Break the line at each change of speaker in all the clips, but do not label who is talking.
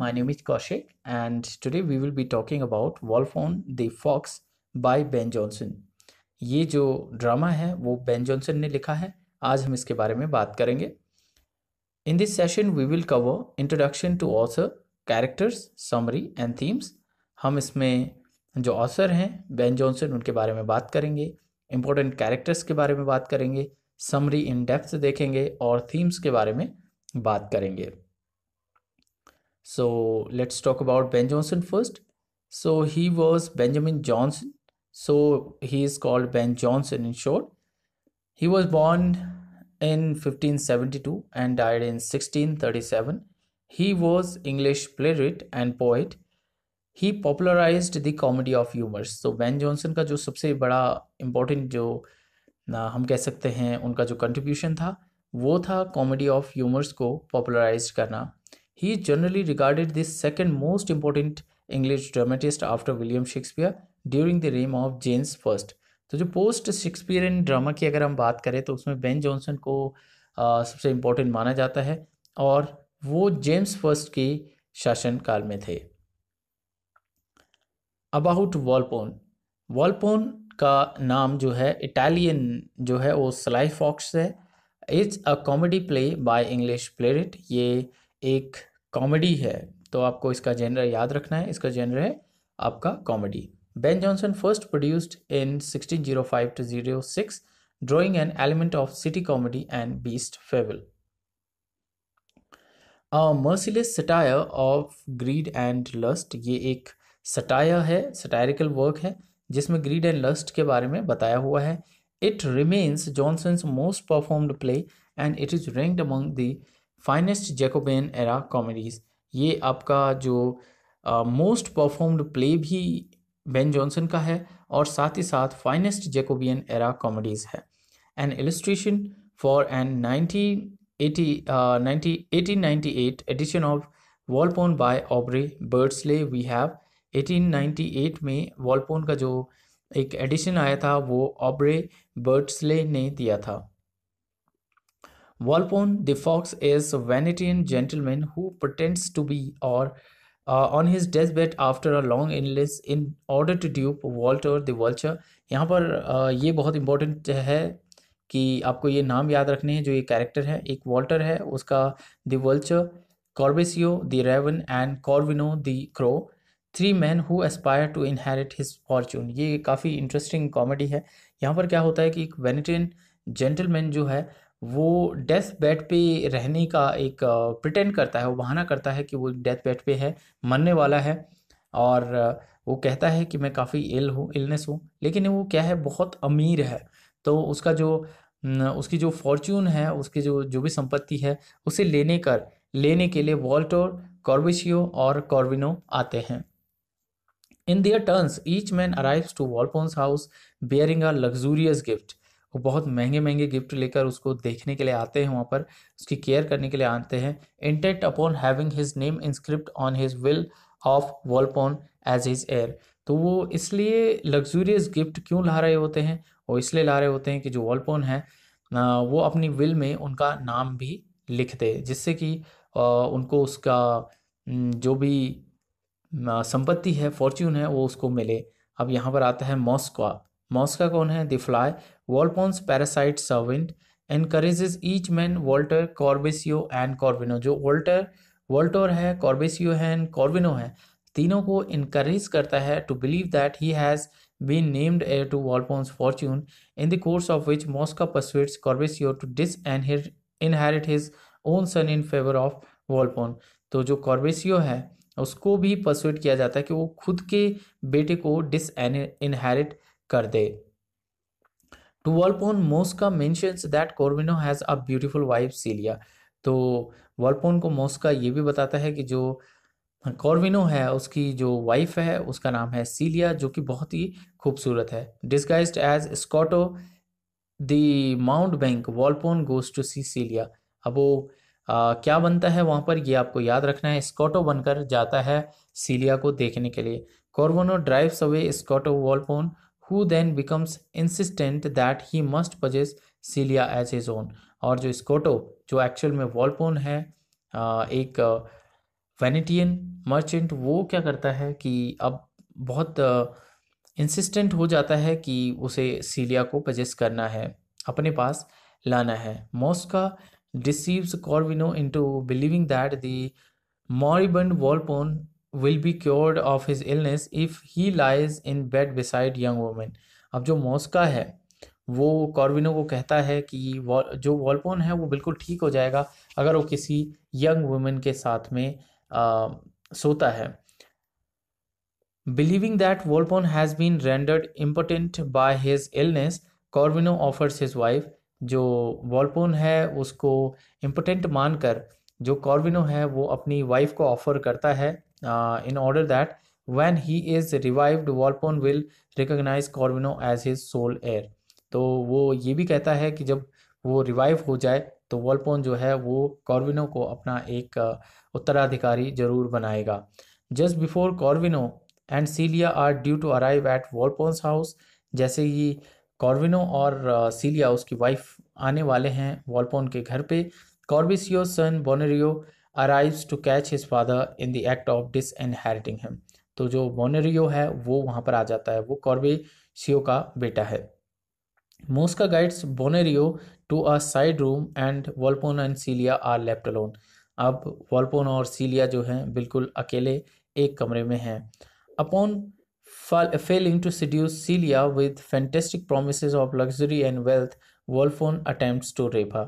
my name is Kaushik and today we will be talking about Wolf on the Fox by Ben Johnson. ये जो drama है वो Ben Jonson ने लिखा है आज हम इसके बारे में बात करेंगे in this session we will cover introduction to author characters summary and themes हम इसमें जो ऑथर हैं बेन जॉनसन उनके बारे में बात करेंगे इंपॉर्टेंट कैरेक्टर्स के बारे में बात करेंगे समरी इन डेप्थ देखेंगे और थीम्स के बारे में बात करेंगे So let's talk about Ben Johnson first. So he was Benjamin Johnson. So he is called Ben Johnson in short. He was born in 1572 and died in 1637. He was English playwright and poet. He popularized the comedy of humors. So Ben Johnson का जो सबसे बड़ा important जो ना हम कह सकते हैं उनका जो contribution था वो था comedy of humors को popularized करना he is generally regarded this second most important English dramatist after William Shakespeare during the reign of James first तो जो पोस्ट शेक्सपियरियन ड्रामा की अगर हम बात करें तो उसमें बेन जॉनसन को आ, सबसे इम्पोर्टेंट माना जाता है और वो जेम्स फर्स्ट के शासनकाल में थे अबाउट वॉलपोन वॉलपोन का नाम जो है इटालियन जो है वो स्लाई फॉक्स है it's a comedy play by English playwright ये एक कॉमेडी है तो आपको इसका जेनर याद रखना है इसका जेनर है आपका comedy Ben Jonson first produced in five two zero six drawing an element of city comedy and beast fable merciless satire of greed and lust ये एक सटायर है सटायरिकल वर्क है जिसमें ग्रीड एंड लस्ट के बारे में बताया हुआ है it remains Jonson most performed play and it is ranked among the finest Jacobean era comedies ये आपका जो मोस्ट परफॉर्म्ड प्ले भी बेन जॉनसन का है और साथ ही साथ फाइनेस्ट जैकोबियन एरा कॉमेडीज़ है an illustration for an nineteen eighty ninety eighteen ninety eight edition of Volpone by Aubrey Beardsley we have 1898 में वॉलपोन का जो एक एडिशन आया था वो ऑबरे बर्ड्सले ने दिया था Walpole the Fox is a Venetian gentleman who pretends to be or uh, on his deathbed after a long illness in order to dupe Walter the Vulture यहाँ पर uh, ये बहुत इंपॉर्टेंट है कि आपको ये नाम याद रखने हैं जो ये कैरेक्टर है एक वॉल्टर है उसका the vulture Corbaccio the raven and Corvino the crow three man who aspire to inherit his fortune ये काफ़ी इंटरेस्टिंग कॉमेडी है यहाँ पर क्या होता है कि एक वेनेटियन जेंटलमैन जो है वो डेथ बेड पे रहने का एक प्रिटेंड करता है वो बहाना करता है कि वो डेथ बेड पे है मरने वाला है और वो कहता है कि मैं काफ़ी इल हूँ इलनेस हूँ लेकिन वो क्या है बहुत अमीर है तो उसका जो उसकी जो फॉर्च्यून है उसकी जो जो भी संपत्ति है उसे लेने कर लेने के लिए वॉल्टोर कॉर्बिशियो और कॉर्विनो आते हैं in their turns each man arrives to Volpone's house bearing a luxurious gift वो बहुत महंगे महंगे गिफ्ट लेकर उसको देखने के लिए आते हैं वहाँ पर उसकी केयर करने के लिए आते हैं intent upon having his name inscribed on his will of Volpone as his heir तो वो इसलिए लग्जूरियस गिफ्ट क्यों ला रहे होते हैं वो इसलिए ला रहे होते हैं कि जो वॉलपोन है वो अपनी विल में उनका नाम भी लिख दे जिससे कि उनको उसका जो भी संपत्ति है फॉर्च्यून है वो उसको मिले अब यहाँ पर आता है मॉस्को मॉस्का कौन है the Volpone's parasite servant encourage each man Voltore Corbaccio and Corvino जो वॉल्टर वॉल्टोर है कॉर्बेसियो है एंड कॉर्बिनो है तीनों को इनकरेज करता है to believe that he has been named heir to Volpone's fortune in the course of which Mosca Mosca Corbaccio to disinherit his own son in favour of Volpone तो जो कॉर्बेसियो है उसको भी परसुएट किया जाता है कि वो खुद के बेटे को डिस इनहेरिट कर दे to Volpone Mosca mentions that Corvino has a beautiful wife Celia तो वॉलपोन को मोस्का ये भी बताता है कि जो कॉर्विनो है उसकी जो वाइफ है उसका नाम है सीलिया जो कि बहुत ही खूबसूरत है disguise as Scoto the mountebank Volpone goes to see Celia अब वो आ, क्या बनता है वहाँ पर ये आपको याद रखना है स्कॉटो बनकर जाता है सीलिया को देखने के लिए Corvino drives away Scoto Volpone who then becomes insistent that he must possess Celia as his own और जो स्कोटो जो एक्चुअल में वॉलपोन है एक वेनेटियन मर्चेंट वो क्या करता है कि अब बहुत इंसिस्टेंट हो जाता है कि उसे सीलिया को पजेस करना है अपने पास लाना है Mosca deceives Corvino into believing that the moribund Volpone will be cured of his illness if he lies in bed beside young women अब जो मॉस्का है वो कॉर्विनो को कहता है कि वॉल जो वॉलपोन है वो बिल्कुल ठीक हो जाएगा अगर वो किसी यंग वुमेन के साथ में आ, सोता है believing that Volpone has been rendered impotent by his illness Corvino offers his wife जो वॉलपोन है उसको इम्पोर्टेंट मानकर जो कॉर्विनो है वो अपनी वाइफ को ऑफर करता है uh, in order that when he is revived वॉलपोन will recognize कॉर्बिनो as his sole heir तो वो ये भी कहता है कि जब वो रिवाइव हो जाए तो वॉलपोन जो है वो कॉर्बिनो को अपना एक uh, उत्तराधिकारी जरूर बनाएगा just before Corvino and Celia are due to arrive at Volpone's house जैसे ही कॉर्विनो और सीलिया uh, उसकी वाइफ आने वाले हैं वॉलपोन के घर पे Corbaccio son Bonario arrives to catch his father in the act of disinheriting him तो जो मोनरियो है वो वहाँ पर आ जाता है वो कॉर्बे शियो का बेटा है Mosca guides Bonario to a side room and Volpone and Celia are left alone अब वॉल्पोन और सीलिया जो हैं बिल्कुल अकेले एक कमरे में हैं upon failing to seduce Celia with fantastic promises of luxury and wealth, Wolfon attempts to rape her.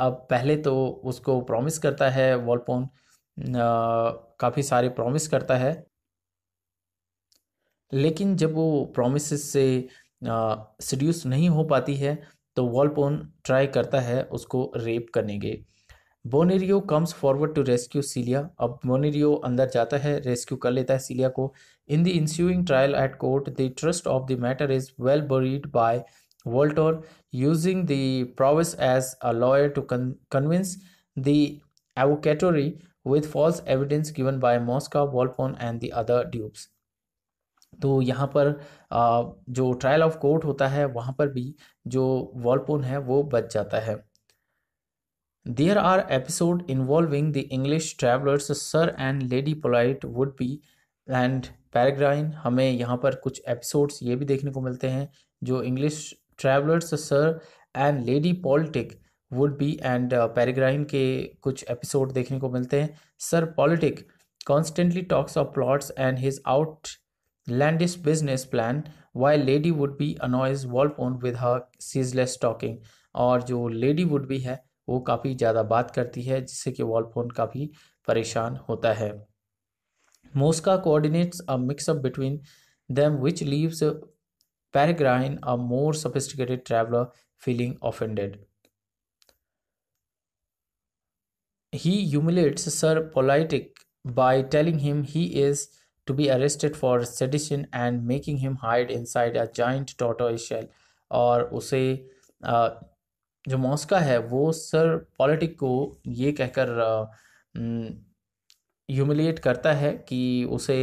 अब पहले तो उसको प्रॉमिस करता है वॉलपोन काफ़ी सारे प्रॉमिस करता है लेकिन जब वो प्रोमिस से सड्यूस नहीं हो पाती है तो वॉलपोन ट्राई करता है उसको रेप करने के Bonario comes forward to rescue Celia अब बोनेरियो अंदर जाता है रेस्क्यू कर लेता है सीलिया को in the ensuing trial at court the trust of the matter is well buried by Voltor, using the prowess as a lawyer to con convince the avocatory with false evidence given by Mosca, Volpon and the other dupes. तो यहाँ पर जो trial of court होता है वहाँ पर भी जो वॉलपोन है वो बच जाता है there are episode involving the English travellers Sir and Lady Polite Would be and Peregrine हमें यहाँ पर कुछ एपिसोड्स ये भी देखने को मिलते हैं जो English travellers Sir and Lady Politic Would be and Peregrine के कुछ एपिसोड देखने को मिलते हैं Sir Politic constantly talks of plots and his outlandish business plan why Lady Would be annoys Volpone with her ceaseless talking और जो lady would भी है वो काफ़ी ज़्यादा बात करती है जिससे कि वॉलफोन काफ़ी परेशान होता है Mosca coordinates a mix up between them which leaves Peregrine, a more sophisticated traveler, feeling offended. He humiliates Sir Politic by telling him he is to be arrested for sedition and making him hide inside a giant tortoise shell और उसे जो मॉस्का है वो sir politic को ये कहकर humiliate करता है कि उसे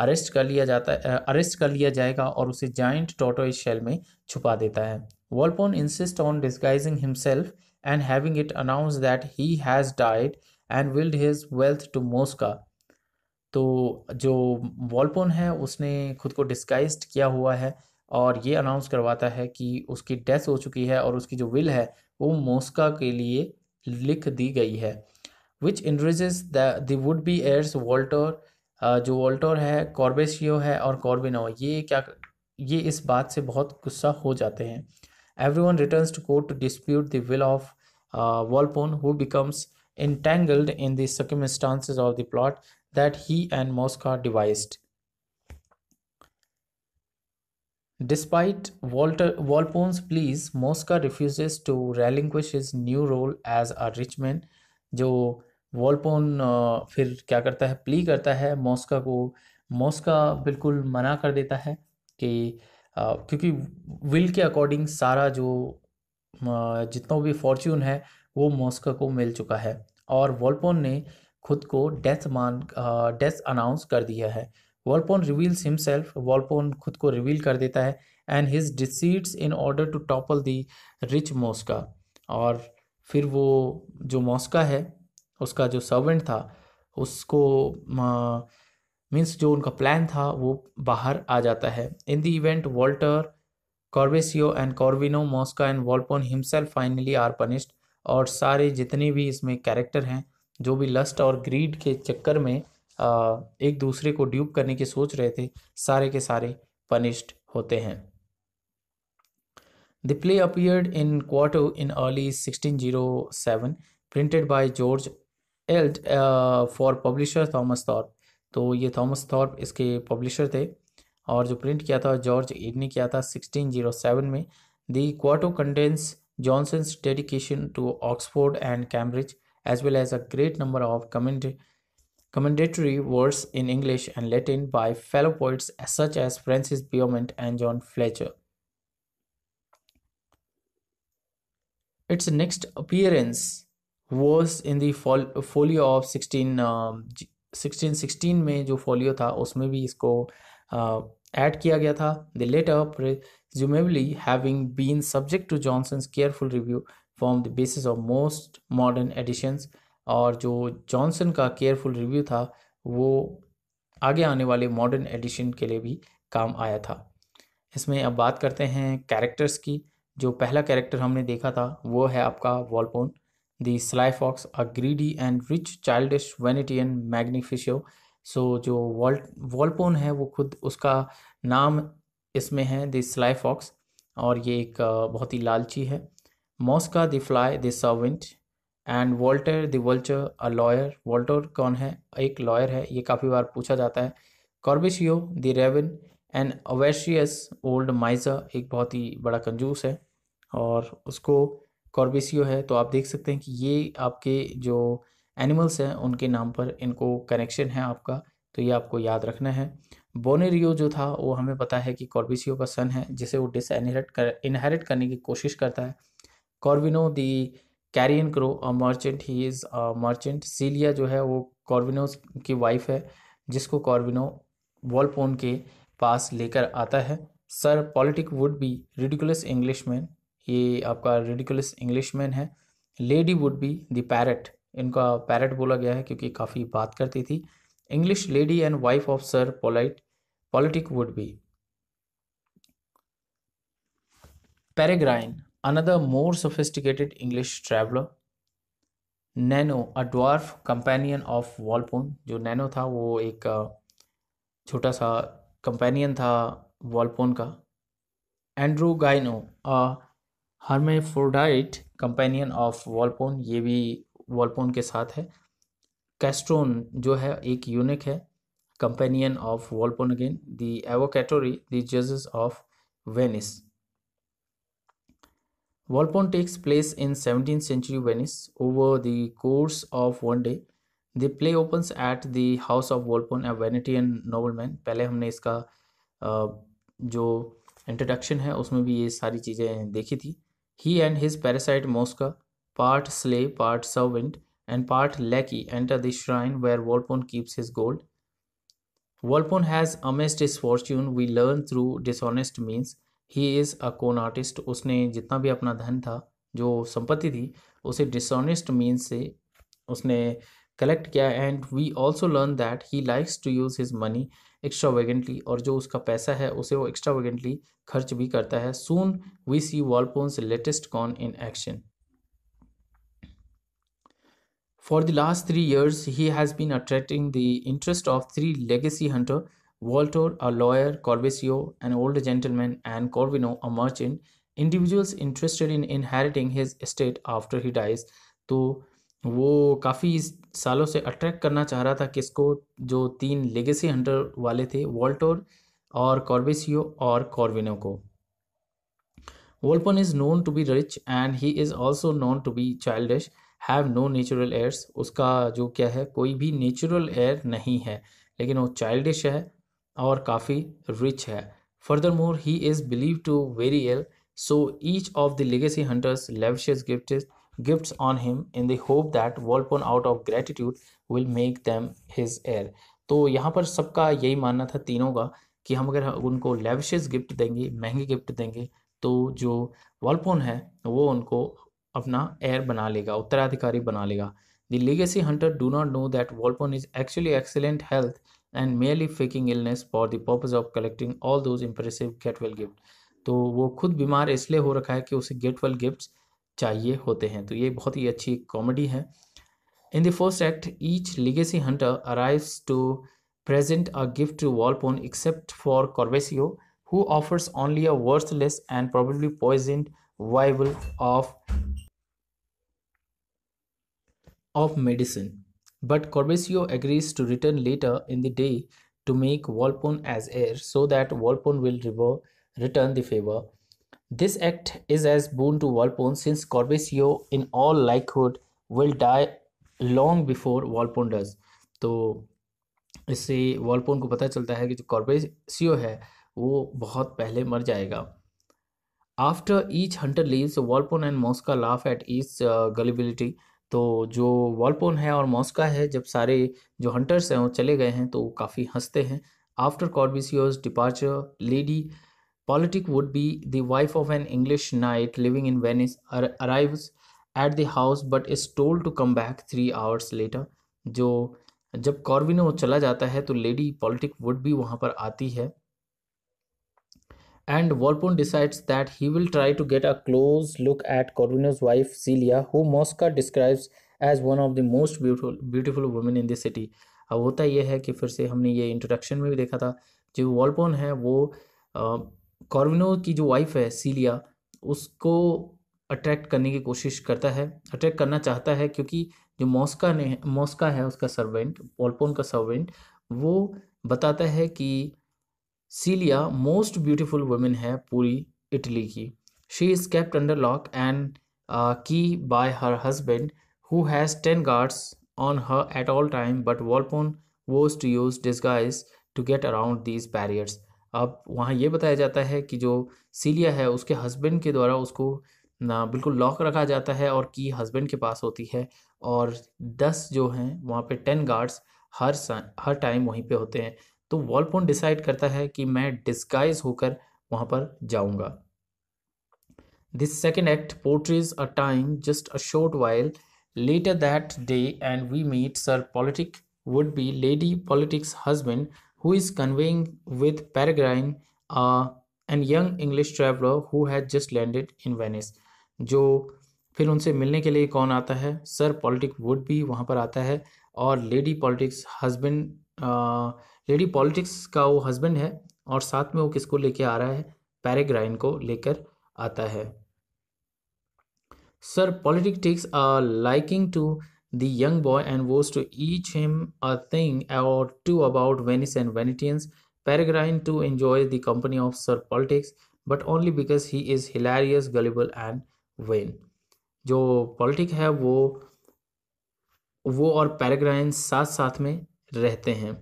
अरेस्ट कर लिया जाता है अरेस्ट कर लिया जाएगा और उसे जॉइंट टोटो शेल में छुपा देता है Volpone insist on disguising himself and having it announce that he has died and willed his wealth to Mosca तो जो वॉलपोन है उसने खुद को डिस्गाइज किया हुआ है और ये अनाउंस करवाता है कि उसकी डेथ हो चुकी है और उसकी जो विल है वो मोस्का के लिए लिख दी गई है which enrages the would be heirs Voltore जो वोल्टोर है कॉर्बेसियो है और कॉर्बिनो ये क्या ये इस बात से बहुत गुस्सा हो जाते हैं everyone return to court to dispute the will of Volpone who becomes entangled in the circumstances of the plot that he and Mosca devised despite Voltore Volpone's pleas Mosca refuse to relinquish his new role as a rich man जो Volpone फिर क्या करता है plea करता है मॉस्का को मॉस्का बिल्कुल मना कर देता है कि क्योंकि विल के अकॉर्डिंग सारा जो जितना भी फॉर्च्यून है वो मॉस्का को मिल चुका है और वॉलपोन ने खुद को डेथ मान डेथ अनाउंस कर दिया है वॉलपोन रिवील्स हिमसेल्फ वॉलपोन खुद को रिवील कर देता है and his deceits in order to topple the rich Mosca और फिर वो जो मॉस्का है उसका जो सर्वेंट था उसको मीन्स जो उनका प्लान था वो बाहर आ जाता है in the event Voltore Corbaccio and Corvino Mosca and Volpone himself finally are punished और सारे जितने भी इसमें कैरेक्टर हैं जो भी लस्ट और ग्रीड के चक्कर में एक दूसरे को ड्यूब करने की सोच रहे थे सारे के सारे पनिश्ड होते हैं the play appeared in quarto in early sixteen zero seven printed by George Eld for publisher Thomas Thorpe तो ये थॉमस थॉर्प इसके पब्लिशर थे और जो प्रिंट किया था जॉर्ज ईड ने किया था 1607 में the quarto contains Jonson's dedication to Oxford and Cambridge as well as a great number of comment commendatory words in English and Latin by fellow poets such as Francis Beaumont and John Fletcher its next appearance was in the folio of sixteen sixteen sixteen में जो folio था उसमें भी इसको add uh, किया गया था the latter presumably having been subject to Jonson careful review from the basis of most modern editions और जो जॉनसन का केयरफुल रिव्यू था वो आगे आने वाले मॉडर्न एडिशन के लिए भी काम आया था इसमें अब बात करते हैं कैरेक्टर्स की जो पहला कैरेक्टर हमने देखा था वो है आपका Volpone the sly fox a greedy and rich childish and magnifico so जो वॉल्ट वॉलपोन है वो खुद उसका नाम इसमें है द स्लाई फॉक्स और ये एक बहुत ही लालची है Mosca the fly the servant and Voltore the vulture a lawyer Voltore कौन है एक लॉयर है ये काफ़ी बार पूछा जाता है Corbaccio the raven and avaricious old miser एक बहुत ही बड़ा कंजूस है और उसको कॉर्बेसियो है तो आप देख सकते हैं कि ये आपके जो एनिमल्स हैं उनके नाम पर इनको कनेक्शन है आपका तो ये आपको याद रखना है बोनेरियो जो था वो हमें पता है कि कॉर्बिसियो का सन है जिसे वो डिस कर इनहेरिट करने की कोशिश करता है Corvino the carrion crow a merchant he is a merchant Celia जो है वो कॉर्बिनो की वाइफ है जिसको कॉर्बिनो वॉलपोन के पास लेकर आता है Sir Politic Would be ridiculous Englishman ये आपका रेडिकुलस मैन है Lady Would be the parrot इनका पैरट बोला गया है क्योंकि काफ़ी बात करती थी English lady and wife of Sir Polite Politic Would be Peregrine another more sophisticated English traveller Nano a dwarf companion of Volpone जो नैनो था वो एक छोटा सा कंपेनियन था वॉलपोन का Androgyno hermaphrodite companion of Volpone ये भी वॉलपोन के साथ है कैस्ट्रोन जो है एक यूनिक है companion of Volpone again the Avocatori the जजेस of Venice Volpone takes place in seventeen century Venice over the course of one day the play opens at the house of Volpone a nobleman पहले हमने इसका जो introduction है उसमें भी ये सारी चीज़ें देखी थी He and his parasite Mosca, part slave, part servant, and part lackey, enter the shrine where Volpone keeps his gold. Volpone has amassed his fortune, we learn through dishonest means. He is a con artist. उसने जितना भी अपना धन था जो संपत्ति थी उसे dishonest means से उसने कलेक्ट किया and we also learn that he likes to use his money extravagantly और जो उसका पैसा है उसे वो एक्स्ट्रावेगेंटली खर्च भी करता है soon we see Volpone's latest con in action for the last three years he has been attracting the interest of three legacy hunter Voltore a lawyer Corbaccio an old gentleman and Corvino a merchant individuals interested in inheriting his state after he dies तो वो काफ़ी सालों से attract करना चाह रहा था किसको जो तीन लेगेसी हंटर वाले थे वॉल्टोर और कॉर्बेसियो और कॉर्विनो को Volpone is known to be rich and he is also known to be childish have no natural heirs उसका जो क्या है कोई भी नेचुरल एयर नहीं है लेकिन वो चाइल्डिश है और काफ़ी रिच है furthermore he is believe to very ill so each of the legacy hunters lavishes gift gifts on him in the hope that Walpole out of gratitude will make them his heir. तो यहाँ पर सबका यही मानना था तीनों का कि हम अगर उनको लेविशेज गिफ्ट देंगे महंगे गिफ्ट देंगे तो जो वॉलपोन है वो उनको अपना एयर बना लेगा उत्तराधिकारी बना लेगा the legacy hunter do not know that Volpone is actually excellent health and merely faking illness for the purpose of collecting all those impressive get well gift तो वो खुद बीमार इसलिए हो रखा है कि उसे गेटवेल गिफ्ट्स चाहिए होते हैं तो ये बहुत ही अच्छी कॉमेडी है in the first act each legacy hunter arrives to present a gift to Volpone except for Corbaccio who offers only a worthless and probably poison vial of of medicine but Corbaccio agrees to return later in the day to make Volpone as heir so that Volpone will river return the favour This act is as boon to Walpole since Corbesio in all likelihood will die long before Walpole does. तो इससे वॉलपोन को पता चलता है कि जो कॉर्बेसियो है वो बहुत पहले मर जाएगा after each hunter leaves Volpone and Mosca laugh at each gullibility तो जो वॉलपोन है और मॉस्का है जब सारे जो हंटर्स हैं वो चले गए हैं तो वो काफ़ी हंसते हैं after Corbaccio's departure Lady Politic Would be the wife of an english knight living in venice ar- arrives at the house but is told to come back 3 hours later जब कॉर्विनो चला जाता है तो लेडी पॉलिटिक वुड भी वहाँ पर आती है and Volpone decides that he will try to get a close look at Corvino's wife Celia who Mosca describes as one of the most beautiful beautiful women in Italy अब होता यह है कि फिर से हमने ये इंट्रोडक्शन में भी देखा था जो वॉलपोन है वो कॉर्विनो की जो वाइफ है सीलिया उसको अट्रैक्ट करने की कोशिश करता है अट्रैक्ट करना चाहता है क्योंकि जो मॉस्का ने मॉस्का है उसका सर्वेंट पोलपोन का सर्वेंट वो बताता है कि सीलिया मोस्ट ब्यूटीफुल वुमेन है पूरी इटली की she is kept under lock and key by her husband who has ten guards on her at all time but Volpone was to use disguise to get around these barriers अब वहाँ ये बताया जाता है कि जो सीलिया है उसके हस्बैंड के द्वारा उसको ना बिल्कुल लॉक रखा जाता है और की हस्बैंड के पास होती है और दस जो हैं वहाँ पे टेन गार्ड्स हर हर टाइम वहीं पे होते हैं तो वॉलपोन डिसाइड करता है कि मैं डिस्गाइज होकर वहाँ पर जाऊँगा this second act portrays a time just a short while later that day and we meet Sir Politic Would be Lady Politic's husband who is conveying with Peregrine uh, an young English traveler who has just landed in Venice. जो फिर उनसे मिलने के लिए कौन आता है Sir Politic would भी वहाँ पर आता है और Lady Politic's husband Lady Politic's का वो हस्बैंड है और साथ में वो किसको लेके आ रहा है पैराग्राइन को लेकर आता है Sir Politic takes a liking to the young boy and was to each him a thing or two about Venice and Venetians. Peregrine too enjoys the company of Sir Politics, but only because he is hilarious, gullible, and vain. जो Politic है वो वो और peregrine साथ साथ में रहते हैं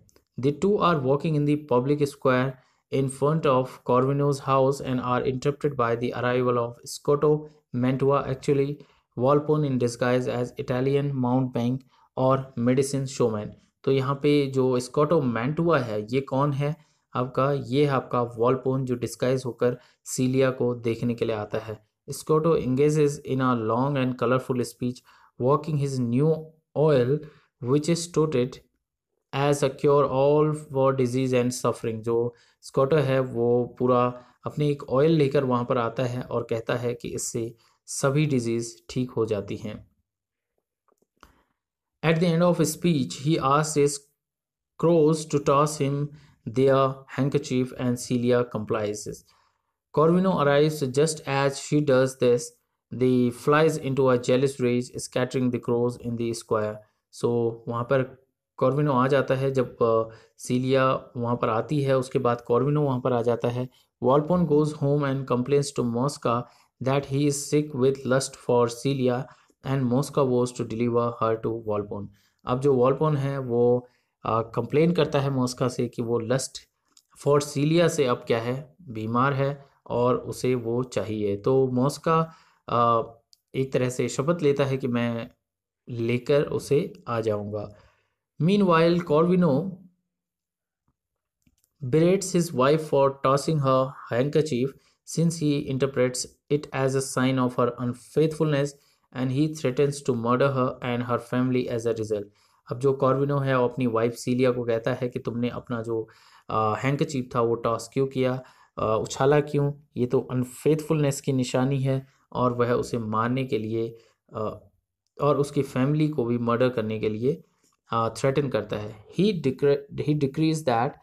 the two are walking in the public square in front of Corvino's house and are interrupted by the arrival of Scotto Mantua. Actually, Volpone in disguise as Italian mountebank और medicine showman तो यहाँ पे जो स्कॉटो मैंटुआ है ये कौन है आपका ये है आपका वॉलपोन जो डिस्काइज होकर सीलिया को देखने के लिए आता है Scoto engage in a long and colourful speech walking his new oil which is touted as a cure all for disease and suffering जो स्कॉटो है वो पूरा अपने एक ऑयल लेकर वहाँ पर आता है और कहता है कि इससे सभी डिजीज़ ठीक हो जाती हैं at the end of speech he आस his crowds to toss him दिया handkerchief and Celia complies Corvino arrive just as she does this the flies into a jealous rage scattering the crowds in the square so वहाँ पर कॉर्विनो आ जाता है जब सीलिया वहाँ पर आती है उसके बाद कॉर्विनो वहाँ पर आ जाता है Volpone goes home and complains to Mosca that he is sick with lust for Celia and Mosca was to deliver her to Walpon. अब जो वॉलपोन है वो कंप्लेन करता है मोस्का से कि वो लस्ट फॉर सीलिया से अब क्या है बीमार है और उसे वो चाहिए तो मोस्का आ, एक तरह से शपथ लेता है कि मैं लेकर उसे आ जाऊंगा meanwhile Corvino berates his wife for tossing her handkerchief since he interprets it as a sign of her unfaithfulness and he threatens to murder her and her family as a result. अब जो कॉर्विनो है वो अपनी wife सीलिया को कहता है कि तुमने अपना जो हैंक चीप था वो टॉस क्यों किया उछाला क्यों ये तो अनफेथफुलनेस की निशानी है और वह उसे मारने के लिए आ, और उसकी फैमिली को भी मर्डर करने के लिए थ्रेटन करता है he decrees that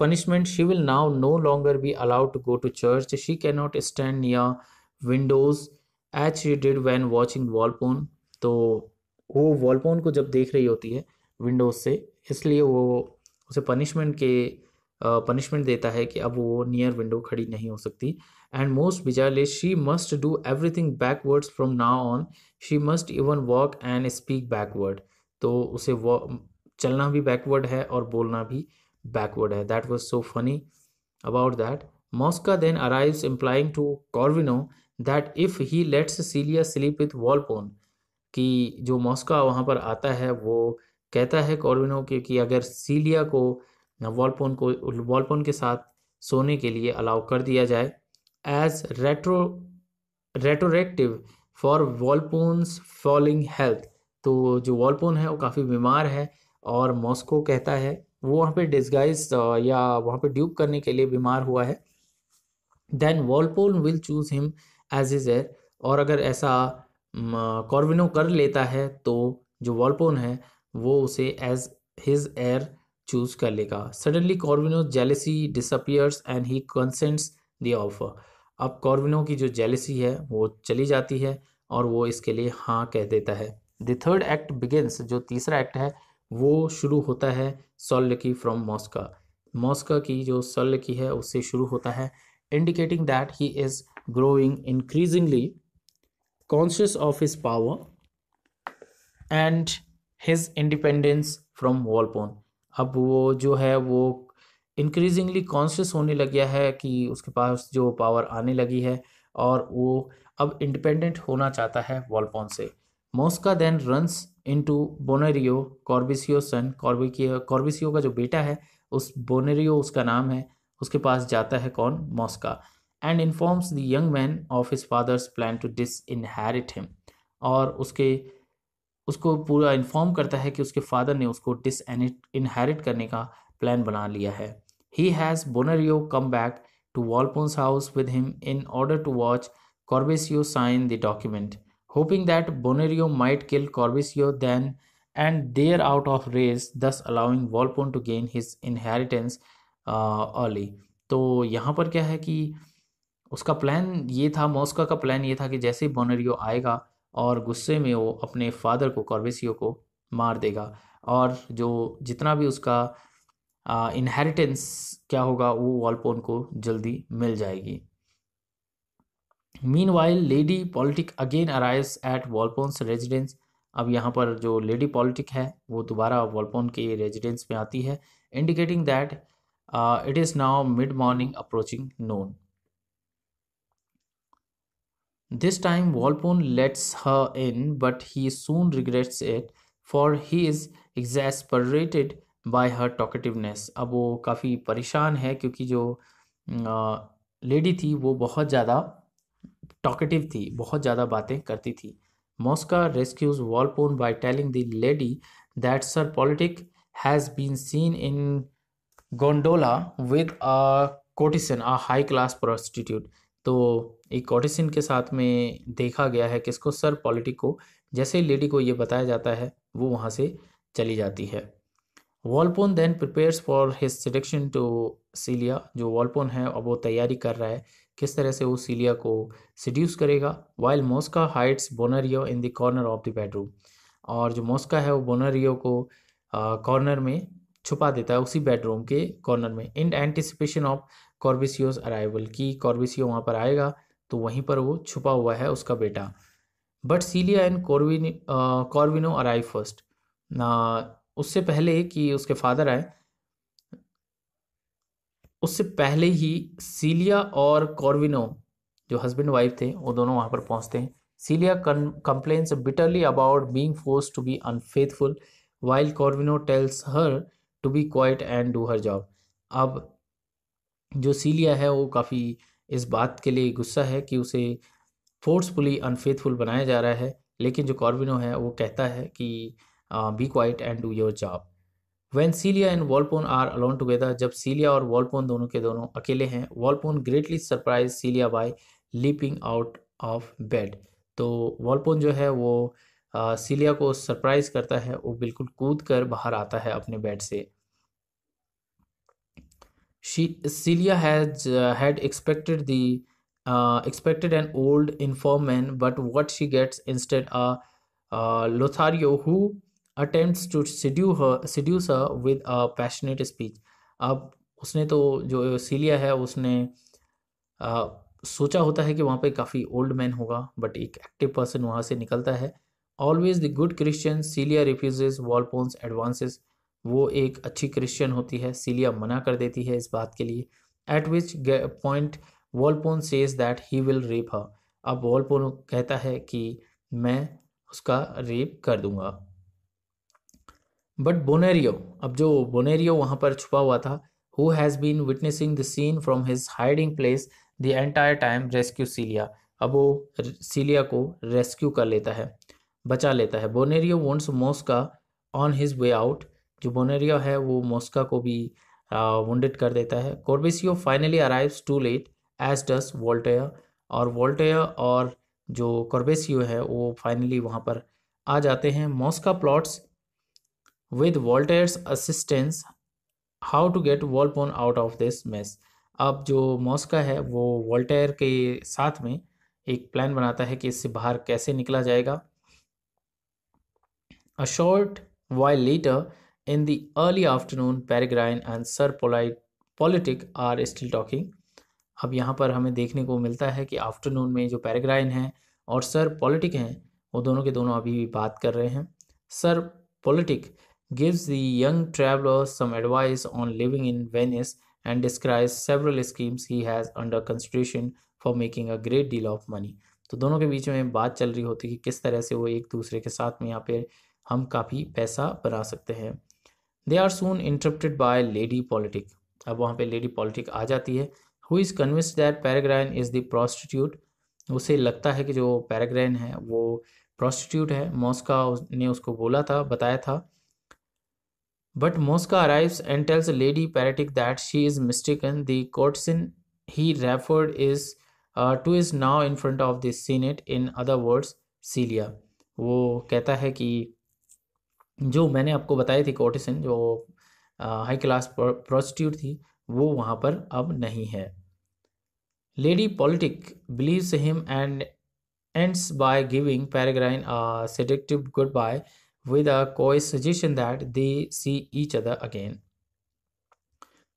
punishment she will now no longer be allowed to go to church she can not stand या windows H you did when watching Volpone तो वो वॉलपोन को जब देख रही होती है विंडोज से इसलिए वो उसे पनिशमेंट के पनिशमेंट देता है कि अब वो नियर विंडो खड़ी नहीं हो सकती and most bizarrely she must do everything backwards from now on she must even walk and speak backward तो उसे चलना भी बैकवर्ड है और बोलना भी बैकवर्ड है that was so funny about that Mosca then arrive implying to Corvino that if he lets Celia sleep with Walpone, कि जो मॉस्का वहाँ पर आता है वो कहता है कॉर्विनो के कि अगर सीलिया को वॉलपोन को वॉलपोन के साथ सोने के लिए अलाउ कर दिया जाए as retro retroactive for Volpone's falling health तो जो वॉलपोन है वो काफ़ी बीमार है और मॉस्को कहता है वो वहाँ पे डिस्गाइज या वहाँ पे ड्यूब करने के लिए बीमार हुआ है then Volpone will choose him as his heir और अगर ऐसा कॉर्विनो कर लेता है तो जो वॉलपोन है वो उसे एज हिज एयर चूज कर लेगा suddenly Corvino jealousy disappears and he consents the offer अब कॉर्विनो की जो जेलेसी है वो चली जाती है और वो इसके लिए हाँ कह देता है द थर्ड एक्ट बिगिनस जो तीसरा एक्ट है वो शुरू होता है सौल्य की फ्रॉम मॉस्का मॉस्का की जो सौल्य की है उससे शुरू होता है indicating that he is growing increasingly conscious of his power and his independence from Volpone अब वो जो है वो इंक्रीजिंगली कॉन्शियस होने लग गया है कि उसके पास जो पावर आने लगी है और वो अब इंडिपेंडेंट होना चाहता है वॉलपोन से Mosca then runs into Bonario Corbaccio son Corbaccio Corbaccio का जो बेटा है उस बोनेरियो उसका नाम है उसके पास जाता है कौन Mosca and informs the young man of his father's plan to disinherit him और उसके उसको पूरा इन्फॉर्म करता है कि उसके फादर ने उसको डिस इनहेरिट करने का प्लान बना लिया है he has Bonario come back to Volpone's house with him in order to watch Corbaccio sign the document Hoping that Bonerio might kill Corvisio then and there out of race, thus allowing Volpone to gain his inheritance uh, early. तो यहाँ पर क्या है कि उसका plan ये था मॉस्का का प्लान ये था कि जैसे ही बोनेरियो आएगा और गुस्से में वो अपने फादर को कॉर्वेसियो को मार देगा और जो जितना भी उसका इनहेरिटेंस क्या होगा वो वॉलपोन को जल्दी मिल जाएगी meanwhile Lady Politic again arrives at Volpone's residence अब यहाँ पर जो लेडी पॉलिटिक है वो दोबारा वॉलपोन के रेजिडेंस में आती है indicating that it is now mid morning approaching noon this time Volpone lets her in but he soon regrets it for he is exasperated by her talkativeness अब वो काफ़ी परेशान है क्योंकि जो लेडी uh, थी वो बहुत ज़्यादा टॉकेटिव थी बहुत ज़्यादा बातें करती थी Mosca rescues Volpone by telling the lady that Sir Politic has been seen in gondola with a courtesan a high class prostitute तो एक कोटिसन के साथ में देखा गया है किसको सर पॉलिटिक को जैसे ही लेडी को ये बताया जाता है वो वहाँ से चली जाती है Volpone then prepares for his seduction to Celia जो वॉलपोन है अब वो तैयारी कर रहा है किस तरह से वो सीलिया को सड्यूस करेगा while Mosca hides Bonario in the corner of the bedroom और जो मोस्का है वो बोनरियो को कॉर्नर में छुपा देता है उसी बेडरूम के कॉर्नर में in anticipation of Corbaccio's arrival की कॉर्बिसियो वहाँ पर आएगा तो वहीं पर वो छुपा हुआ है उसका बेटा but Celia and Corvin Corvino arrive first उससे पहले कि उसके फादर आए उससे पहले ही सीलिया और कॉर्विनो जो हस्बैंड वाइफ थे वो दोनों वहाँ पर पहुँचते हैं Celia complains bitterly about being forced to be unfaithful while Corvino tells her to be quiet and do her job अब जो सीलिया है वो काफ़ी इस बात के लिए गुस्सा है कि उसे फोर्सफुली अनफेथफुल बनाया जा रहा है लेकिन जो कॉर्विनो है वो कहता है कि be quiet and do your job when Celia and Volpone are alone together जब सीलिया और वॉलपोन दोनों के दोनों अकेले हैं Volpone greatly surprise Celia by leaping out of bed तो वॉलपोन जो है वो आ, सीलिया को सरप्राइज करता है वो बिल्कुल कूद कर बाहर आता है अपने बेड से Celia has had expected the expected an old expected man but what she gets instead gets Lothario who attempts to seduce her seduce her with a passionate speech अब उसने तो जो सीलिया है उसने आ, सोचा होता है कि वहाँ पे काफ़ी ओल्ड मैन होगा बट एक एक्टिव पर्सन वहाँ से निकलता है always the good Christian Celia refuse Volpone's advances वो एक अच्छी क्रिश्चियन होती है सीलिया मना कर देती है इस बात के लिए at which point Volpone says that he will rape her अब वॉलपोन कहता है कि मैं उसका रेप कर दूंगा बट बोनेरियो अब जो बोनेरियो वहाँ पर छुपा हुआ था who has been witnessing the scene from his hiding place the entire time rescue Celia अब वो सीलिया को रेस्क्यू कर लेता है बचा लेता है Bonario wounds Mosca on his way out जो बोनेरियो है वो मोस्का को भी वेड कर देता है Corbaccio finally arrives too late as does Voltore और वोल्टेयर और जो कॉर्बेसियो है वो फाइनली वहाँ पर आ जाते हैं Mosca plots with Voltaire's assistance how to get Volpone out of this mess अब जो मॉस्का है वो वॉल्टेयर के साथ में एक प्लान बनाता है कि इससे बाहर कैसे निकला जाएगा a short while later in the early afternoon Peregrine and Sir Polite Politic are still talking अब यहाँ पर हमें देखने को मिलता है कि आफ्टरनून में जो पैराग्राइन है और सर पॉलिटिक हैं वो दोनों के दोनों अभी भी बात कर रहे हैं Sir Politic gives the young traveler some advice on living in Venice and describes several schemes he has under consideration for making a great deal of money. तो दोनों के बीच में बात चल रही होती है कि किस तरह से वो एक दूसरे के साथ में यहाँ पे हम काफ़ी पैसा बना सकते हैं they are soon interrupted by Lady Politic अब वहाँ पे लेडी पॉलिटिक आ जाती है who is convinced that Peregrine is the prostitute उसे लगता है कि जो पैराग्राइन है वो प्रोस्टिट्यूट है मॉस्का ने उसको बोला था बताया था But Mosca arrives and tells Lady Paratic that she is mistaken. The courtesan he referred is uh, to is now in front of the Senate, in other words, Celia. वो कहता है कि जो मैंने आपको बताई थी कोटिसन जो हाई क्लास प्रोस्टिट्यूट थी वो वहाँ पर अब नहीं है Lady Politic believes him and ends by giving Peregrine seductive goodbye with a coy suggestion that they see each other again.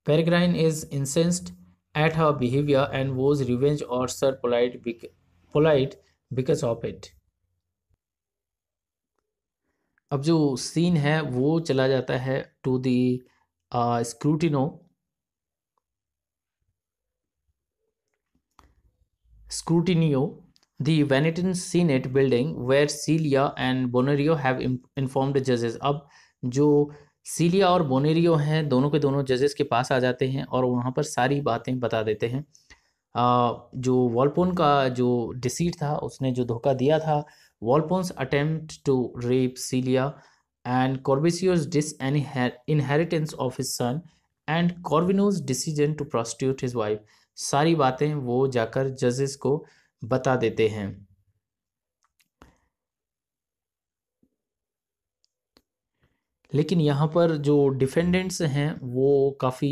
Peregrine is incensed at her behavior and vows revenge or Sir Polite, bec- polite because of it. अब जो scene है वो चला जाता है to the Scrutino Scrutineo The Vatican Senate building where Celia and Bonario have informed judges. अब जो सीलिया और बोनेरियो हैं दोनों के दोनों जजेस के पास आ जाते हैं और वहाँ पर सारी बातें बता देते हैं जो वॉलपोन का जो डिसीट था उसने जो धोखा दिया था Volpone's attempt to rape Celia and Corbaccio's disinheritance of his son and Corvino's decision to prostitute his wife सारी बातें वो जाकर जजेस को बता देते हैं लेकिन यहाँ पर जो डिफेंडेंट्स हैं वो काफ़ी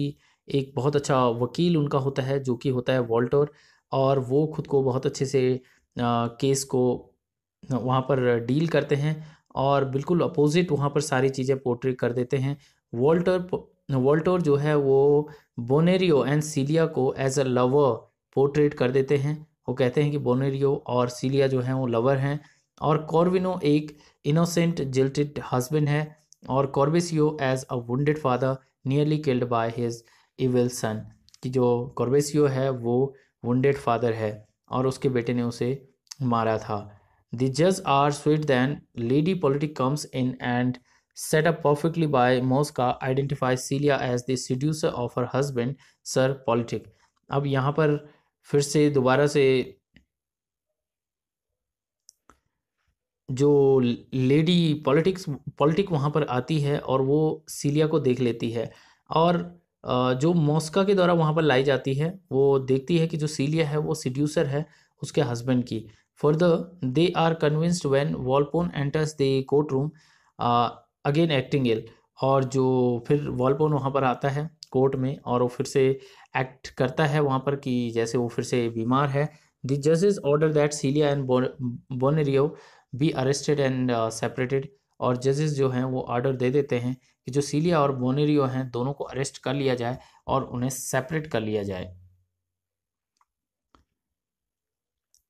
एक बहुत अच्छा वकील उनका होता है जो कि होता है वॉल्टर और वो खुद को बहुत अच्छे से आ, केस को वहाँ पर डील करते हैं और बिल्कुल अपोजिट वहाँ पर सारी चीज़ें पोर्ट्रेट कर देते हैं वॉल्टर वॉल्टर जो है वो बोनेरियो एंड सीलिया को एज अ लवर पोर्ट्रेट कर देते हैं वो कहते हैं कि बोनेरियो और सीलिया जो हैं वो लवर हैं और कॉर्विनो एक इनोसेंट जिल्टेड हस्बैंड है और Corbaccio as a wounded father nearly killed by his evil son कि जो कॉर्बेसियो है वो वेड फादर है और उसके बेटे ने उसे मारा था द जज are swayed then Lady Politic comes in and set up perfectly by Mosca identifies Celia as the seducer of her husband Sir Politic अब यहाँ पर फिर से दोबारा से जो लेडी पॉलिटिक्स पॉलिटिक वहाँ पर आती है और वो सीलिया को देख लेती है और जो मॉस्का के द्वारा वहाँ पर लाई जाती है वो देखती है कि जो सीलिया है वो सीड्यूसर है उसके हस्बैंड की for the they are convinced when Volpone enters the courtroom again acting ill और जो फिर वॉलपोन वहाँ पर आता है कोर्ट में और वो फिर से एक्ट करता है वहाँ पर कि जैसे वो फिर से बीमार है द जजेस order that Celia and Bonario be arrested and separated और जजेस जो हैं वो ऑर्डर दे देते हैं कि जो सीलिया और बोनेरियो हैं दोनों को अरेस्ट कर लिया जाए और उन्हें सेपरेट कर लिया जाए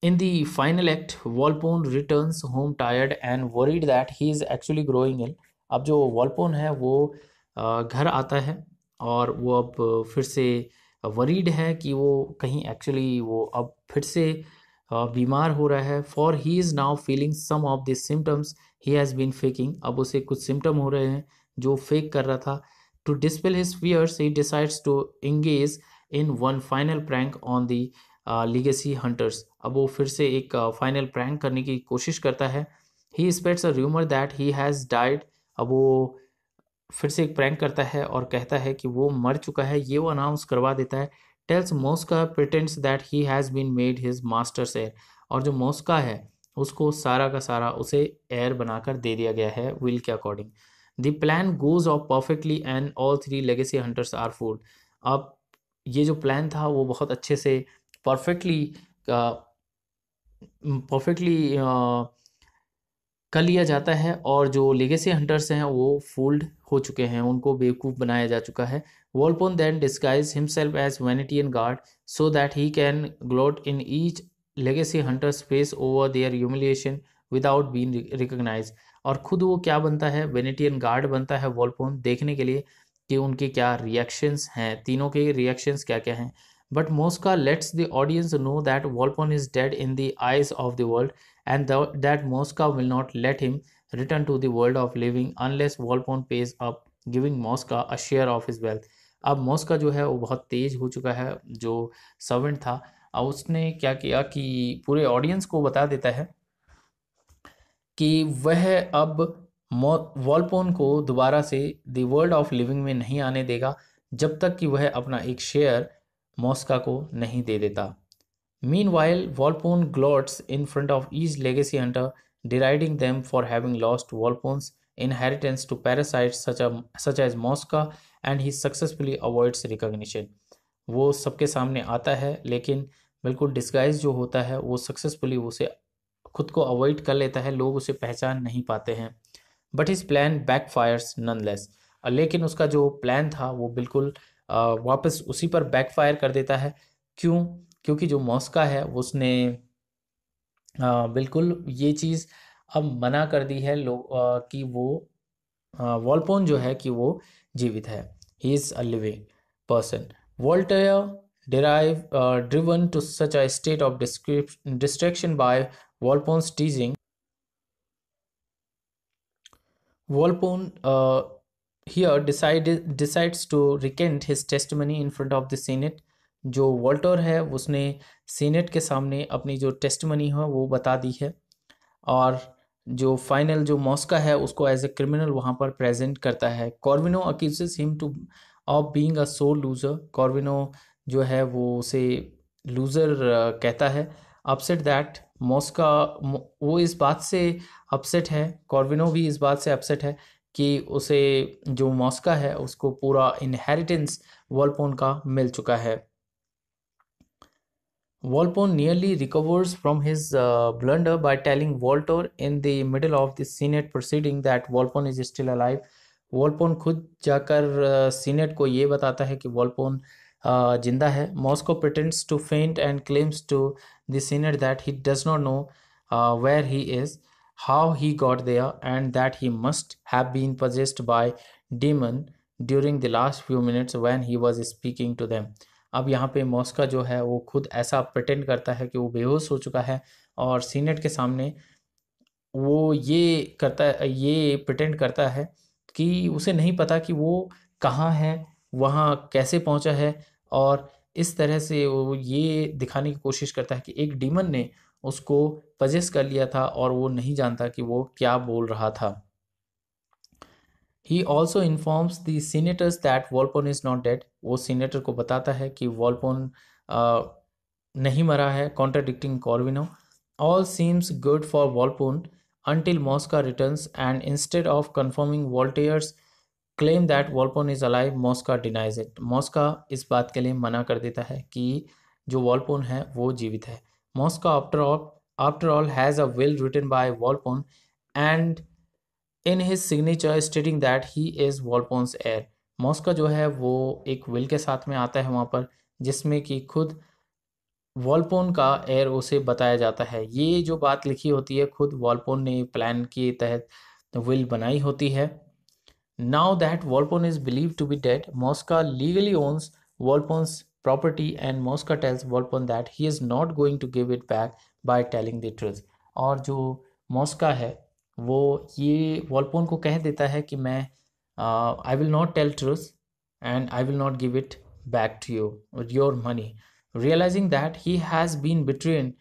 in the final act Volpone returns home tired and worried that he is actually growing ill. अब जो वॉलपोन है वो uh, घर आता है और वो अब फिर से वरीड है कि वो कहीं एक्चुअली वो अब फिर से बीमार हो रहा है for he is now feeling some of this symptoms he has been faking अब उसे कुछ सिम्टम हो रहे हैं जो फेक कर रहा था to dispel his fears he decides to engage in one final prank on the legacy hunters अब वो फिर से एक फाइनल प्रैंक करने की कोशिश करता है he spreads a rumour that he has died अब वो फिर से एक प्रैंक करता है और कहता है कि वो मर चुका है ये वो अनाउंस करवा देता है tells Mosca pretends that he has been made his master heir और जो मोस्का है उसको सारा का सारा उसे एयर बनाकर दे दिया गया है विल के according the plan goes off perfectly and all three legacy hunters are fooled अब ये जो प्लान था वो बहुत अच्छे से परफेक्टली परफेक्टली uh, कर लिया जाता है और जो लेगेसी हंटर्स हैं वो फोल्ड हो चुके हैं उनको बेवकूफ़ बनाया जा चुका है Volpone then disguises himself as an guard so that he can gloat in each legacy hunters face over their humiliation without been recognise और खुद वो क्या बनता है वेनेटियन गार्ड बनता है वॉलपोन देखने के लिए कि उनके क्या रिएक्शंस हैं तीनों के रिएक्शंस क्या क्या हैं but Mosca lets the audience know that Volpone is dead in the eyes of the world and th- that Moscow will not let him return to the world of living unless Volpone pays up giving Mosca a share of his wealth अब मॉस्का जो है वो बहुत तेज हो चुका है जो servant था और उसने क्या किया कि पूरे ऑडियंस को बता देता है कि वह अब वॉलपोन को दोबारा से द वर्ल्ड ऑफ लिविंग में नहीं आने देगा जब तक कि वह अपना एक शेयर मॉस्का को नहीं दे देता Meanwhile, Walpoon gloats in front of each legacy hunter, deriding them for having lost Walpoon's inheritance to parasites such, a, such as Mosca, and he successfully avoids recognition. वो सबके सामने आता है लेकिन बिल्कुल डिस्गाइज जो होता है वो सक्सेसफुली उसे खुद को अवॉइड कर लेता है लोग उसे पहचान नहीं पाते हैं but his plan backfires nonetheless लेकिन उसका जो प्लान था वो बिल्कुल वापस उसी पर बैक फायर कर देता है क्यों क्योंकि जो मॉस्का है उसने बिल्कुल ये चीज़ अब मना कर दी है लोग कि वो वॉलपोन जो है कि वो जीवित है he is a living person Voltore derive driven to such a state of discrip distraction by Volpone teasing Volpone here decide decides to recant his testimony in front of the Senate जो Voltore है उसने senate के सामने अपनी जो test money है वो बता दी है और जो फाइनल जो मॉस्का है उसको एज ए क्रिमिनल वहाँ पर प्रेजेंट करता है Corvino accuses him to of being a sore loser Corvino जो है वो उसे लूज़र कहता है अपसेट दैट मॉस्का वो इस बात से अपसेट है कॉर्विनो भी इस बात से अपसेट है कि उसे जो मॉस्का है उसको पूरा इनहेरिटेंस वॉलपोन का मिल चुका है Walpole nearly recovers from his uh, blunder by telling Walter in the middle of the Senate proceeding that Walpole is still alive. Walpole खुद जाकर सीनेट uh, को ये बताता है कि Walpole uh, जिंदा है. Moscow pretends to faint and claims to the Senate that he does not know uh, where he is, how he got there, and that he must have been possessed by demon during the last few minutes when he was speaking to them. अब यहाँ पे मॉस्का जो है वो खुद ऐसा pretend करता है कि वो बेहोश हो चुका है और सीनेट के सामने वो ये करता ये प्रटेंड करता है कि उसे नहीं पता कि वो कहाँ है वहाँ कैसे पहुँचा है और इस तरह से वो ये दिखाने की कोशिश करता है कि एक डीमन ने उसको पजेस कर लिया था और वो नहीं जानता कि वो क्या बोल रहा था he also informs the senators that Volpone is not dead वो सीनेटर को बताता है कि वॉलपोन नहीं मरा है contradicting Corvino all seems good for Volpone until Mosca returns and instead of confirming Voltore's claim that Volpone is alive Mosca denies it Mosca इस बात के लिए मना कर देता है कि जो वॉलपोन है वो जीवित है Mosca after all after all has a will written by Volpone and in his signature stating that he is Volpone's heir Mosca जो है वो एक विल के साथ में आता है वहाँ पर जिसमें कि खुद वॉलपोन का एयर उसे बताया जाता है ये जो बात लिखी होती है खुद वॉलपोन ने प्लान के तहत विल बनाई होती है now that Volpone is believe to be dead Mosca legally owns Volpone's property and Mosca tells Volpone that he is not going to give it back by telling the truth और जो मॉस्का है वो ये वॉलपोन को कह देता है कि मैं I will not tell truth and I will not give it back to you your money realising that he has been between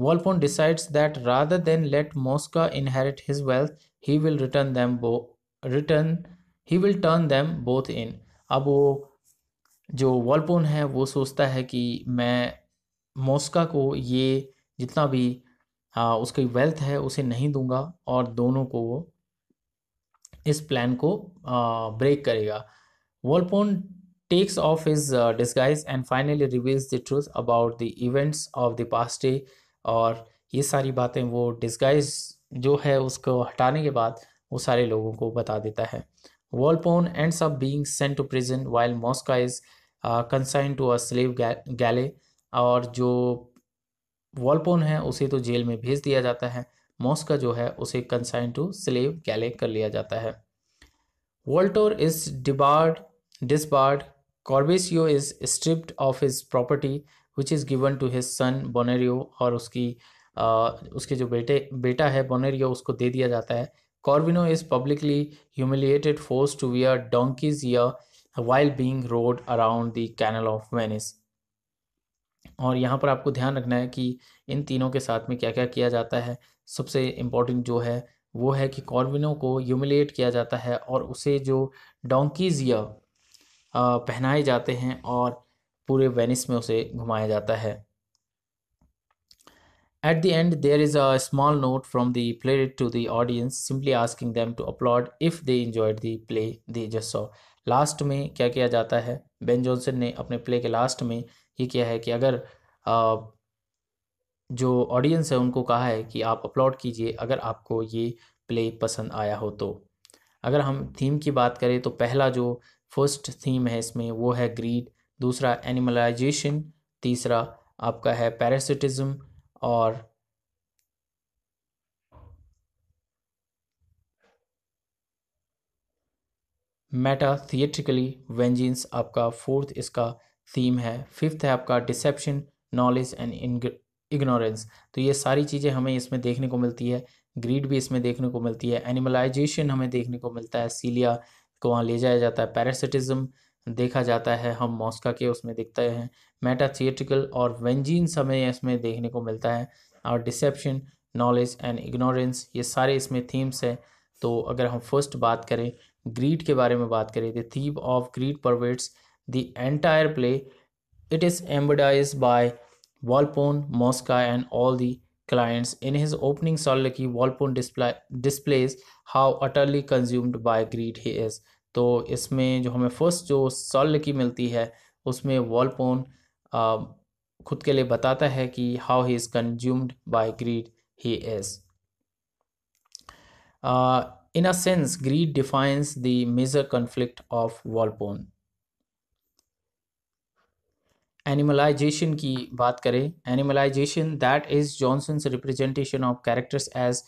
Volpone decides that rather than let Mosca inherit his wealth he will return them both return he will turn them both in अब वो जो Volpone है वो सोचता है कि मैं Mosca को ये जितना भी उसकी वेल्थ है उसे नहीं दूंगा और दोनों को वो इस प्लान को ब्रेक करेगा Volpone takes off his disguise and finally reveals the truth about the events of the the day और ये सारी बातें वो डिस्गाइज जो है उसको हटाने के बाद वो सारे लोगों को बता देता है Volpone ends up being sent to prison while Mosca is consign to a slave galley और जो वॉलपोन है उसे तो जेल में भेज दिया जाता है मॉस्का जो है उसे कंसाइन टू स्लेव गैले कर लिया जाता है Voltore is debarred disbarred Corbaccio is stripped of his property which is given to his son Bonario और उसकी आ, उसके जो बेटे बेटा है बोनेरियो उसको दे दिया जाता है Corvino is publicly humiliated forced to wear donkey's या while being rowed around the canal of Venice और यहाँ पर आपको ध्यान रखना है कि इन तीनों के साथ में क्या क्या किया जाता है सबसे इम्पोर्टेंट जो है वो है कि कॉर्बिनो को यूमिलेट किया जाता है और उसे जो डोंकीज या पहनाए जाते हैं और पूरे वेनिस में उसे घुमाया जाता है at the end there is a small note from the play to the audience simply asking them to applaud if they enjoyed the play they just last में क्या किया जाता है बेन जॉनसन ने अपने प्ले के लास्ट में ये क्या है कि अगर जो ऑडियंस है उनको कहा है कि आप अपलोड कीजिए अगर आपको ये प्ले पसंद आया हो तो अगर हम थीम की बात करें तो पहला जो फर्स्ट थीम है इसमें वो है ग्रीड दूसरा एनिमलाइजेशन तीसरा आपका है पैरासिटिज्म और मेटा थिएट्रिकली वेंजिन्स आपका फोर्थ इसका थीम है फिफ्थ है आपका डिसेप्शन नॉलेज एंड इग्नोरेंस तो ये सारी चीज़ें हमें इसमें देखने को मिलती है ग्रीड भी इसमें देखने को मिलती है एनिमलाइजेशन हमें देखने को मिलता है सीलिया को वहाँ ले जाया जाता है पैरासिटिज्म देखा जाता है हम मॉस्का के उसमें दिखते हैं मेटाथिएटिकल और वेंजीन्स हमें इसमें देखने को मिलता है और डिसेप्शन नॉलेज एंड इग्नोरेंस ये सारे इसमें थीम्स हैं तो अगर हम फर्स्ट बात करें ग्रीड के बारे में बात करें the theme of greed pervades the entire play. It is embodied by Walpone, Mosca, and all the clients. In his opening soliloquy, Walpole display, displays how utterly consumed by greed he is. तो इसमें जो हमें first जो soliloquy मिलती है उसमें वॉलपोन खुद के लिए बताता है कि how he is consumed by greed he is in a sense greed defines the major conflict of Volpone animalization की बात करें animalization that is Jonson's representation of characters as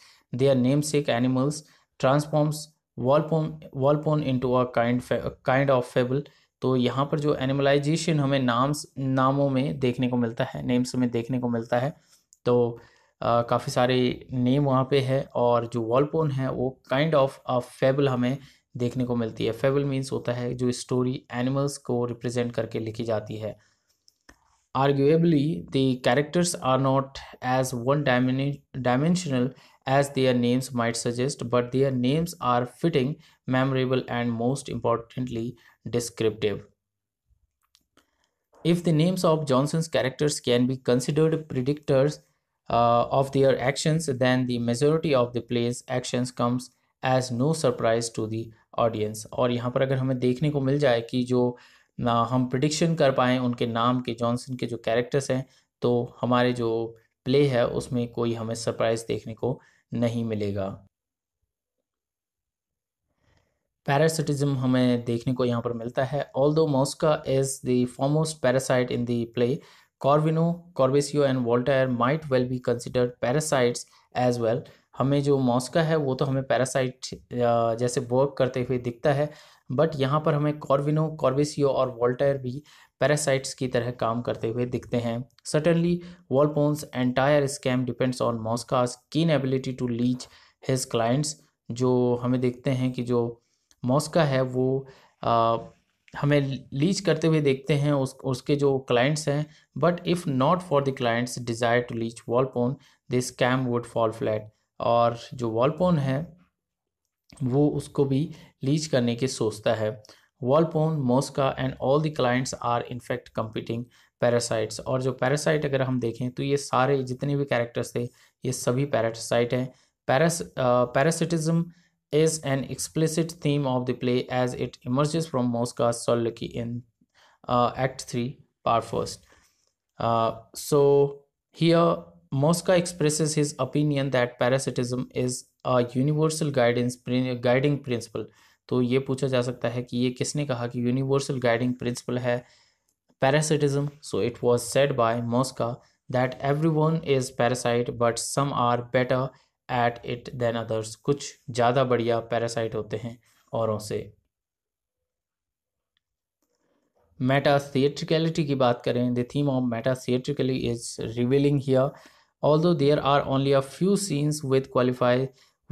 are namesake animals transforms Volpone Volpone into a kind kind of fable तो यहाँ पर जो एनिमलाइजेशन हमें नाम्स नामों में देखने को मिलता है नेम्स में देखने को मिलता है तो काफ़ी सारे नेम वहाँ पे है और जो वॉलपोन है वो काइंड ऑफ अ फेबल हमें देखने को मिलती है फेबल मीन्स होता है जो स्टोरी एनिमल्स को रिप्रेजेंट करके लिखी जाती है Arguably, the characters are not as one dimensional as their names might suggest, but their names are fitting, memorable, and most importantly, descriptive. If the names of Johnson's characters can be considered predictors uh, of their actions, then the majority of the play's actions comes as no surprise to the audience. Or, हम prediction कर पाएँ उनके नाम के Johnson के जो characters हैं तो हमारे जो प्ले है उसमें कोई हमें सरप्राइज़ देखने को नहीं मिलेगा पैरासिटिज्म हमें देखने को यहाँ पर मिलता है although Mosca is the foremost parasite in the play Corvino Corbaccio and Voltore might well be considered parasites as well हमें जो मॉस्का है वो तो हमें पैरासाइट जैसे वर्क करते हुए दिखता है बट यहाँ पर हमें कॉर्विनो कॉर्बेसियो और वॉल्टायर भी पैरासाइट्स की तरह काम करते हुए दिखते हैं suddenly Volpone's entire scam depends on Mosca's keen ability to leech his clients जो हमें देखते हैं कि जो मॉस्का है वो आ, हमें लीच करते हुए देखते हैं उस उसके जो क्लाइंट्स हैं but if not for the clients desire to leech Volpone this scam would fall flat और जो वॉलपोन है वो उसको भी लीज करने की सोचता है Volpone Mosca and all the clients are in fact competing parasites और जो पैरासाइट अगर हम देखें तो ये सारे जितने भी कैरेक्टर्स थे ये सभी पैरासाइट हैं paras parasitism is an explicit theme of the play as it emerges from Mosca soliloquy in act three part first so he Mosca expresses his opinion that parasitism is a universal guidance guiding principle तो ये पूछा जा सकता है कि ये किसने कहा कि यूनिवर्सल गाइडिंग प्रिंसिपल है parasitism so it was said by Mosca that everyone is parasite but some are better at it than others कुछ ज़्यादा बढ़िया पैरासाइट होते हैं औरों से मेटा थिएट्रिकलिटी की बात करें the theme of meta theatrically is revealing here although there are only a few scenes with qualify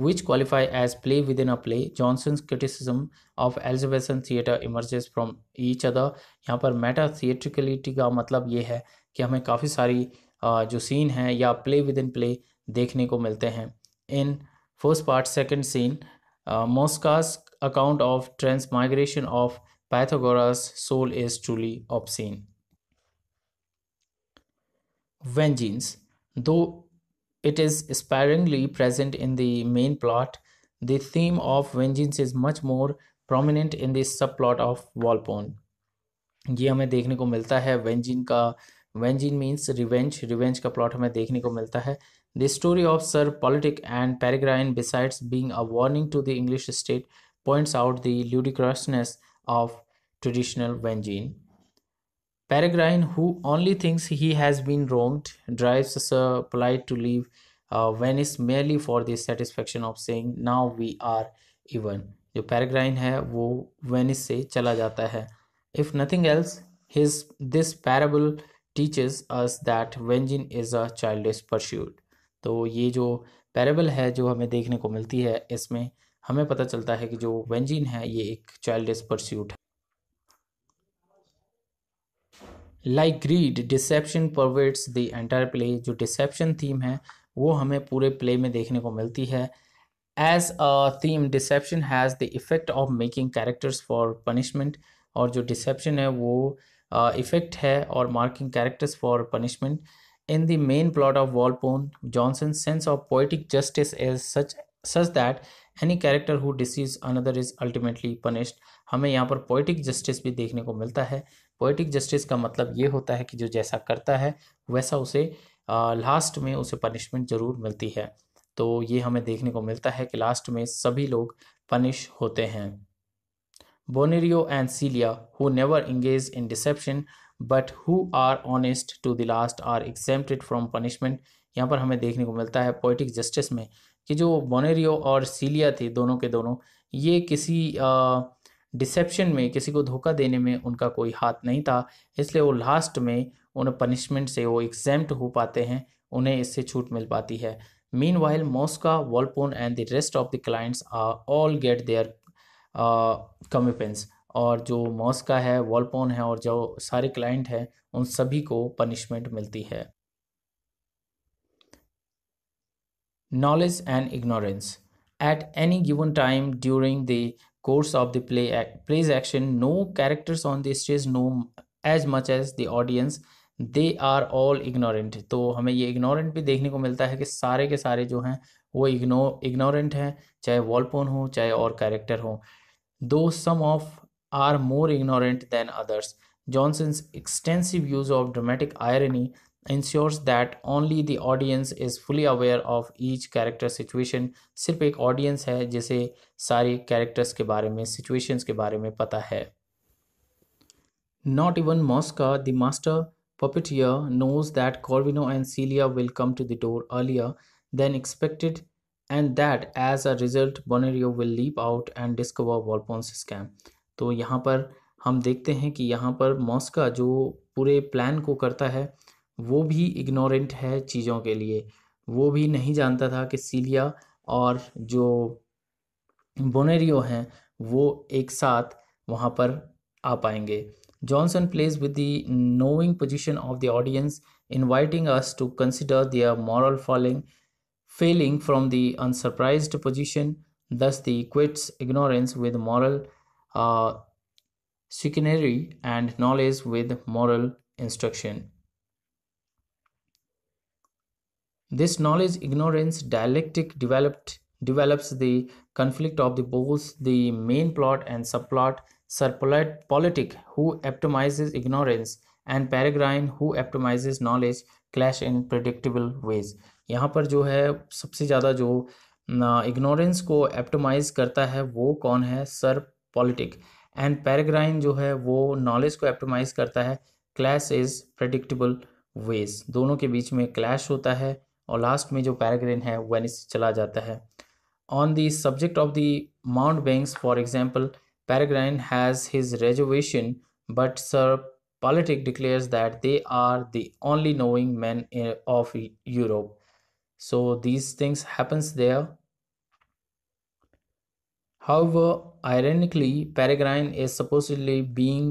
which qualify as play within a play. Johnson's criticism of Elizabethan theater emerges from each other. yahan par meta theatricality ka matlab ye hai ki hame kafi sari jo scene hai ya play within play dekhne ko milte hain in first part second scene uh, Mosca's account of transmigration of Pythagoras' soul is truly obscene. Vengeance, though It is sparingly present in the main plot. The theme of vengeance is much more prominent in the subplot of Walpone. ये हमें देखने को मिलता है vengeance का vengeance means revenge revenge का plot हमें देखने को मिलता है the story of Sir Politic and Peregrine besides being a warning to the English state points out the ludicrousness of traditional vengeance Peregrine, who only thinks he has been wronged, drives Sir Polite to leave uh, Venice merely for the satisfaction of saying, Now we are even. जो पेरेग्राइन है वो Venice से चला जाता है if nothing else his this parable teaches us that vengeance is a childish pursuit तो ये जो पैरेबल है जो हमें देखने को मिलती है इसमें हमें पता चलता है कि जो वेंजिन है ये एक चाइल्डिस परस्यूट है like greed deception pervades the entire play जो डिसेप्शन थीम है वो हमें पूरे प्ले में देखने को मिलती है as a theme deception has the effect of making characters for punishment और जो डिसेप्शन है वो इफ़ेक्ट uh, है और marking characters for punishment in the main plot of Volpone Jonson sense of poetic justice is such such that any character who deceives another is ultimately punished हमें यहाँ पर poetic justice भी देखने को मिलता है पोइटिक जस्टिस का मतलब ये होता है कि जो जैसा करता है वैसा उसे लास्ट में उसे पनिशमेंट ज़रूर मिलती है तो ये हमें देखने को मिलता है कि लास्ट में सभी लोग पनिश होते हैं Bonario and Celia who never engage in deception but who are honest to the last are exempted from punishment यहाँ पर हमें देखने को मिलता है पोइटिक जस्टिस में कि जो बोनेरियो और सीलिया थे दोनों के दोनों ये किसी आ, डिसेप्शन में किसी को धोखा देने में उनका कोई हाथ नहीं था इसलिए वो लास्ट में उन पनिशमेंट से वो एग्जैम्प्ट हो पाते हैं उन्हें इससे छूट मिल पाती है meanwhile Mosca Volpone and the rest of the clients all get their comeuppance और जो मॉस्का है वॉलपोन है और जो सारे क्लाइंट हैं उन सभी को पनिशमेंट मिलती है knowledge and ignorance at any given time during the course of the play act, plays action no characters on the stage know as much as the audience they are all ignorant तो हमें ये ignorant भी देखने को मिलता है कि सारे के सारे जो हैं वो इग्नो इग्नोरेंट हैं चाहे वॉलपोन हो चाहे और कैरेक्टर हो दो some of are more ignorant than others Jonson's extensive use of dramatic irony ensures that only the audience is fully aware of each character situation सिर्फ एक ऑडियंस है जिसे सारी कैरेक्टर्स के बारे में सिचुएशंस के बारे में पता है not even Mosca the master puppeteer knows that Corvino and Celia will come to the door earlier than expected and that as a result Bonario will leap out and discover Volpone's scam तो यहाँ पर हम देखते हैं कि यहाँ पर मॉस्का जो पूरे प्लान को करता है वो भी इग्नोरेंट है चीज़ों के लिए वो भी नहीं जानता था कि सीलिया और जो बोनेरियो हैं वो एक साथ वहाँ पर आ पाएंगे Jonson plays with the knowing position of the audience inviting us to consider their moral falling failing from the unsurprised position thus the quits ignorance with moral sickness and knowledge with moral instruction This knowledge ignorance dialectic developed develops the conflict of the both the main plot and subplot surplot politic who optimizes ignorance and peregrine who optimizes knowledge clash in predictable ways यहाँ पर जो है सबसे ज़्यादा जो ignorance को एप्टोमाइज करता है वो कौन है सर पॉलिटिक एंड पैराग्राइन जो है वो नॉलेज को एप्टोमाइज करता है क्लैश इज प्रडिक्टेबल वेज दोनों के बीच में क्लैश होता है और लास्ट में जो पैराग्रेन है वेनिस चला जाता है on the the of the mountebanks for example Peregrine has his reservation but Sir politic declares that they are the only knowing men of europe so these things happens there however ironically peregrine is supposedly being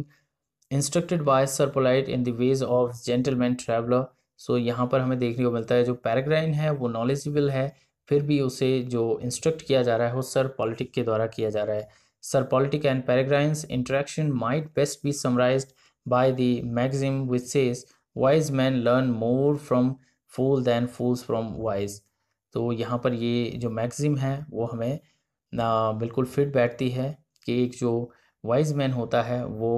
instructed by sir polite in the ways of gentleman traveler so so, यहाँ पर हमें देखने को मिलता है जो peregrine है वो नॉलेजेबल है फिर भी उसे जो इंस्ट्रक्ट किया जा रहा है वो सर पॉलिटिक के द्वारा किया जा रहा है Sir Politic and Peregrine's interaction might best be summarize by the maxim which says wise man learn more from fool than fools from wise तो यहाँ पर ये जो मैगजिम है वो हमें ना बिल्कुल फिट बैठती है कि एक जो वाइज मैन होता है वो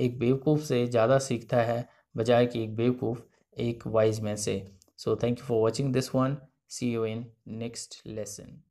एक बेवकूफ़ से ज़्यादा सीखता है बजाय कि एक बेवकूफ़ एक वाइज मैन से so thank you for watching this one see you in next lesson